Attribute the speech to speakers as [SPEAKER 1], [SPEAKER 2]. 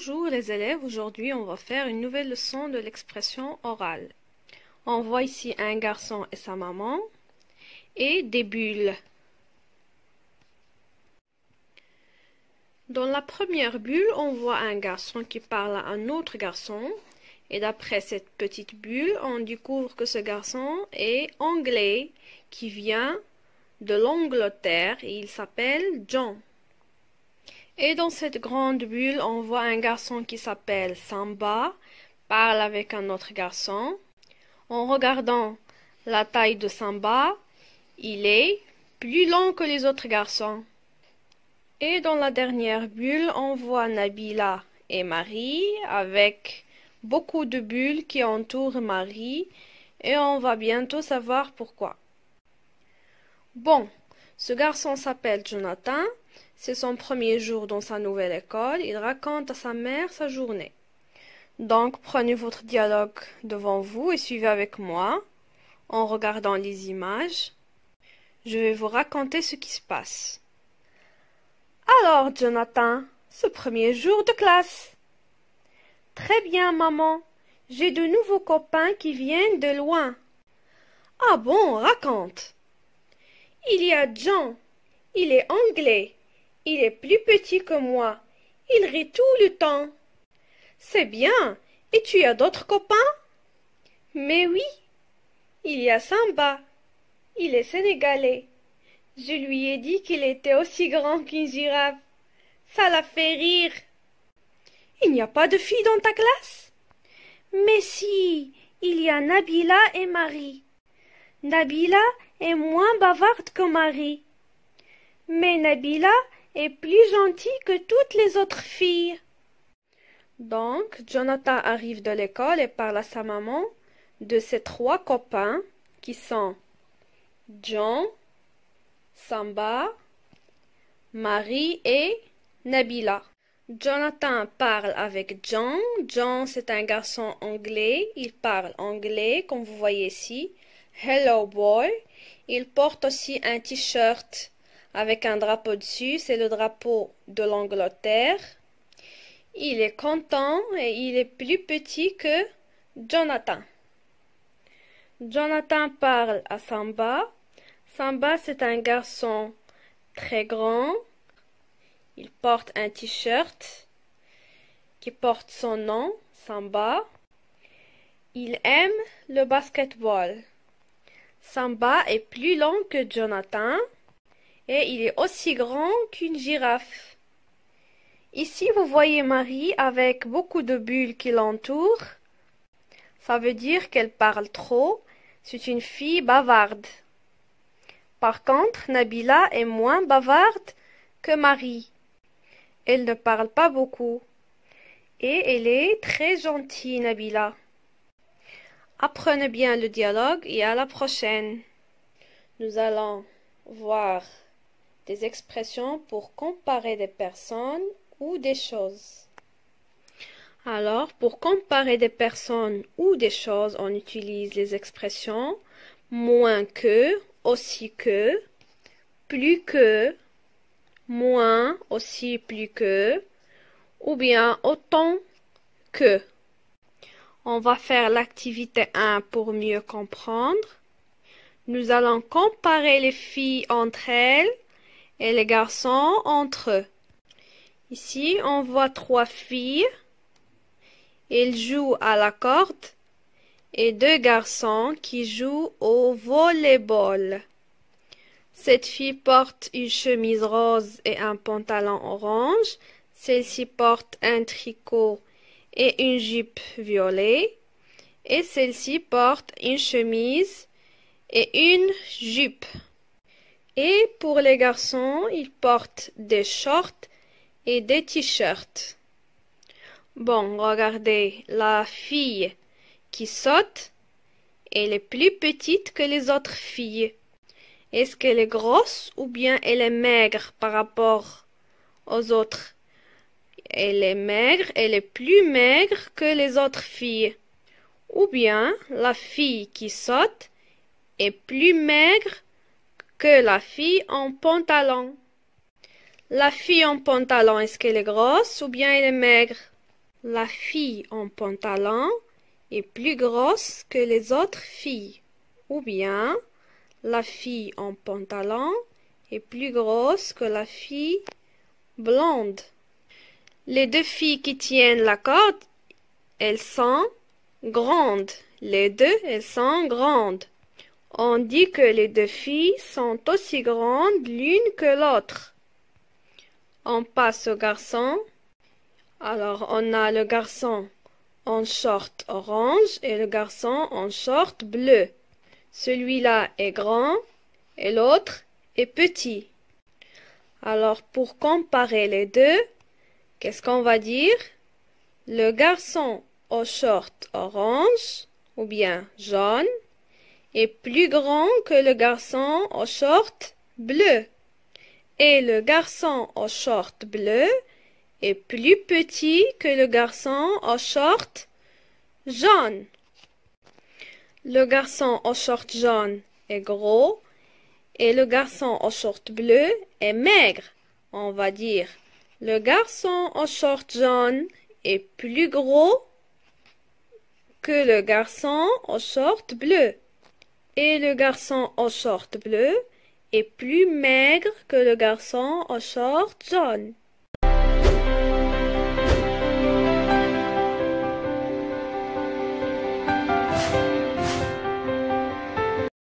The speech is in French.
[SPEAKER 1] Bonjour les élèves, aujourd'hui on va faire une nouvelle leçon de l'expression orale. On voit ici un garçon et sa maman et des bulles. Dans la première bulle, on voit un garçon qui parle à un autre garçon et d'après cette petite bulle, on découvre que ce garçon est anglais qui vient de l'Angleterre et il s'appelle John. Et dans cette grande bulle, on voit un garçon qui s'appelle Samba parle avec un autre garçon. En regardant la taille de Samba, il est plus long que les autres garçons. Et dans la dernière bulle, on voit Nabila et Marie avec beaucoup de bulles qui entourent Marie et on va bientôt savoir pourquoi. Bon, ce garçon s'appelle Jonathan c'est son premier jour dans sa nouvelle école. Il raconte à sa mère sa journée. Donc prenez votre dialogue devant vous et suivez avec moi en regardant les images. Je vais vous raconter ce qui se passe. Alors, Jonathan, ce premier jour de classe. Très bien, maman. J'ai de nouveaux copains qui viennent de loin. Ah bon, raconte. Il y a John. Il est anglais. Il est plus petit que moi. Il rit tout le temps. C'est bien. Et tu as d'autres copains Mais oui. Il y a Samba. Il est sénégalais. Je lui ai dit qu'il était aussi grand qu'une girafe. Ça la fait rire. Il n'y a pas de filles dans ta classe Mais si, il y a Nabila et Marie. Nabila est moins bavarde que Marie. Mais Nabila et plus gentil que toutes les autres filles. Donc, Jonathan arrive de l'école et parle à sa maman de ses trois copains qui sont John, Samba, Marie et Nabila. Jonathan parle avec John. John, c'est un garçon anglais. Il parle anglais, comme vous voyez ici. Hello boy. Il porte aussi un t-shirt avec un drapeau dessus, c'est le drapeau de l'Angleterre. Il est content et il est plus petit que Jonathan. Jonathan parle à Samba. Samba, c'est un garçon très grand. Il porte un t-shirt qui porte son nom, Samba. Il aime le basketball. Samba est plus long que Jonathan et il est aussi grand qu'une girafe. Ici, vous voyez Marie avec beaucoup de bulles qui l'entourent. Ça veut dire qu'elle parle trop. C'est une fille bavarde. Par contre, Nabila est moins bavarde que Marie. Elle ne parle pas beaucoup. Et elle est très gentille, Nabila. Apprenez bien le dialogue et à la prochaine. Nous allons voir des expressions pour comparer des personnes ou des choses. Alors, pour comparer des personnes ou des choses, on utilise les expressions moins que, aussi que, plus que, moins, aussi plus que, ou bien autant que. On va faire l'activité 1 pour mieux comprendre. Nous allons comparer les filles entre elles et les garçons entre eux. Ici, on voit trois filles. Elles jouent à la corde et deux garçons qui jouent au volleyball. Cette fille porte une chemise rose et un pantalon orange. Celle-ci porte un tricot et une jupe violet. Et celle-ci porte une chemise et une jupe. Et pour les garçons, ils portent des shorts et des t-shirts. Bon, regardez, la fille qui saute, elle est plus petite que les autres filles. Est-ce qu'elle est grosse ou bien elle est maigre par rapport aux autres Elle est maigre, elle est plus maigre que les autres filles. Ou bien la fille qui saute est plus maigre que la fille en pantalon. La fille en pantalon, est-ce qu'elle est grosse ou bien elle est maigre La fille en pantalon est plus grosse que les autres filles. Ou bien la fille en pantalon est plus grosse que la fille blonde. Les deux filles qui tiennent la corde, elles sont grandes. Les deux, elles sont grandes. On dit que les deux filles sont aussi grandes l'une que l'autre. On passe au garçon. Alors on a le garçon en short orange et le garçon en short bleu. Celui-là est grand et l'autre est petit. Alors pour comparer les deux, qu'est-ce qu'on va dire Le garçon au short orange ou bien jaune est plus grand que le garçon aux shorts bleus. Et le garçon aux shorts bleus est plus petit que le garçon aux shorts jaunes. Le garçon aux shorts jaune est gros et le garçon aux short bleus est maigre, on va dire. Le garçon aux shorts jaune est plus gros que le garçon aux shorts bleu et le garçon en short bleu est plus maigre que le garçon en short jaune.